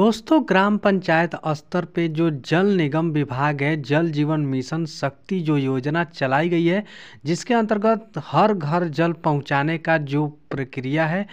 दोस्तों ग्राम पंचायत स्तर पे जो जल निगम विभाग है जल जीवन मिशन शक्ति जो योजना चलाई गई है जिसके अंतर्गत हर घर जल पहुंचाने का जो प्रक्रिया है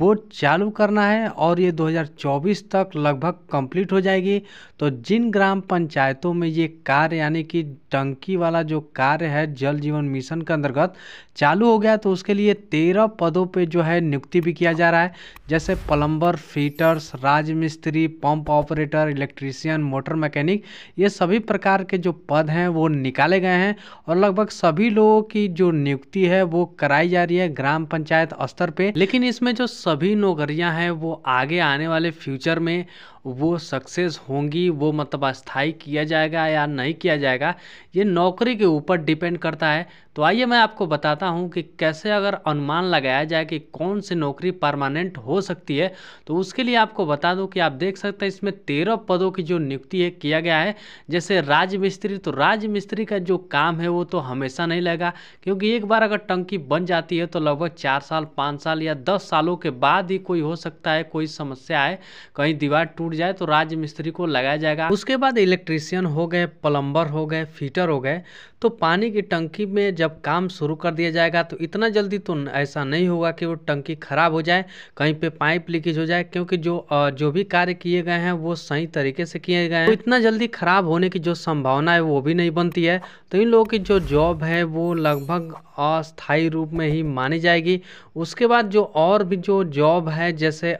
वो चालू करना है और ये 2024 तक लगभग कंप्लीट हो जाएगी तो जिन ग्राम पंचायतों में ये कार्य यानी कि टंकी वाला जो कार्य है जल जीवन मिशन के अंतर्गत चालू हो गया तो उसके लिए तेरह पदों पे जो है नियुक्ति भी किया जा रहा है जैसे प्लम्बर फीटर्स राजमिस्त्री pump operator electrician motor mechanic ये सभी प्रकार के जो पद हैं वो निकाले गए हैं और लगभग सभी लोगों की जो नियुक्ति है वो कराई जा रही है ग्राम पंचायत स्तर पर लेकिन इसमें जो सभी नौकरियां हैं वो आगे आने वाले फ्यूचर में वो सक्सेस होंगी वो मतलब अस्थाई किया जाएगा या नहीं किया जाएगा ये नौकरी के ऊपर डिपेंड करता है तो आइए मैं आपको बताता हूँ कि कैसे अगर अनुमान लगाया जाए कि कौन सी नौकरी परमानेंट हो सकती है तो उसके लिए आपको बता दूँ कि आप देख सकते हैं इसमें तेरह पदों की जो नियुक्ति है किया गया है जैसे राजमिस्त्री मिस्त्री तो राजमिस्त्री मिस्त्री का जो काम है वो तो हमेशा नहीं लगेगा क्योंकि एक बार अगर टंकी बन जाती है तो लगभग चार साल पाँच साल या दस सालों के बाद ही कोई हो सकता है कोई समस्या है कहीं दीवार टूट टूट जाए तो राज मिस्त्री को लगाया जाएगा उसके बाद इलेक्ट्रीशियन हो गए प्लम्बर हो गए फिटर हो गए तो पानी की टंकी में जब काम शुरू कर दिया जाएगा तो इतना जल्दी तो ऐसा नहीं होगा कि वो टंकी ख़राब हो जाए कहीं पे पाइप लीकेज हो जाए क्योंकि जो जो भी कार्य किए गए हैं वो सही तरीके से किए गए हैं तो इतना जल्दी ख़राब होने की जो संभावना है वो भी नहीं बनती है तो इन लोगों की जो जॉब है वो लगभग अस्थायी रूप में ही मानी जाएगी उसके बाद जो और भी जो जॉब है जैसे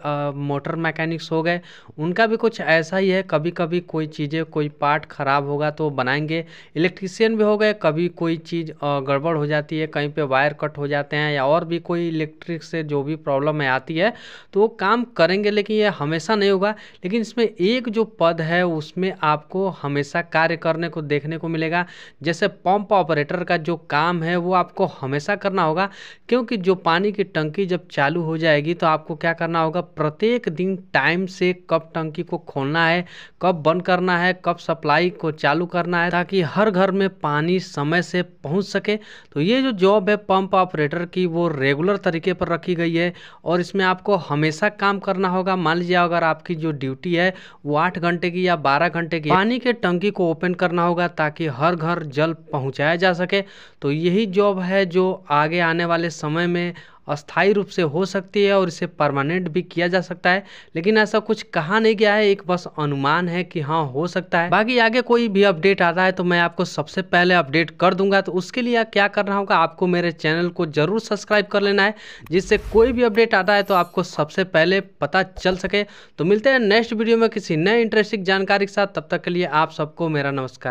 मोटर मैकेनिक्स हो गए उनका इनका भी कुछ ऐसा ही है कभी कभी कोई चीज़ें कोई पार्ट ख़राब होगा तो बनाएंगे इलेक्ट्रिशियन भी हो गए कभी कोई चीज़ गड़बड़ हो जाती है कहीं पे वायर कट हो जाते हैं या और भी कोई इलेक्ट्रिक से जो भी प्रॉब्लम है आती है तो वो काम करेंगे लेकिन ये हमेशा नहीं होगा लेकिन इसमें एक जो पद है उसमें आपको हमेशा कार्य करने को देखने को मिलेगा जैसे पंप ऑपरेटर का जो काम है वो आपको हमेशा करना होगा क्योंकि जो पानी की टंकी जब चालू हो जाएगी तो आपको क्या करना होगा प्रत्येक दिन टाइम से कब टंकी टंकी को खोलना है कब बंद करना है कब सप्लाई को चालू करना है ताकि हर घर में पानी समय से पहुंच सके तो ये जो जॉब है पंप ऑपरेटर की वो रेगुलर तरीके पर रखी गई है और इसमें आपको हमेशा काम करना होगा मान लीजिए अगर आपकी जो ड्यूटी है वो आठ घंटे की या बारह घंटे की पानी के टंकी को ओपन करना होगा ताकि हर घर जल पहुँचाया जा सके तो यही जॉब है जो आगे आने वाले समय में अस्थायी रूप से हो सकती है और इसे परमानेंट भी किया जा सकता है लेकिन ऐसा कुछ कहा नहीं गया है एक बस अनुमान है कि हाँ हो सकता है बाकी आगे कोई भी अपडेट आता है तो मैं आपको सबसे पहले अपडेट कर दूंगा तो उसके लिए क्या करना होगा आपको मेरे चैनल को जरूर सब्सक्राइब कर लेना है जिससे कोई भी अपडेट आता है तो आपको सबसे पहले पता चल सके तो मिलते हैं नेक्स्ट वीडियो में किसी नए इंटरेस्टिंग जानकारी के साथ तब तक के लिए आप सबको मेरा नमस्कार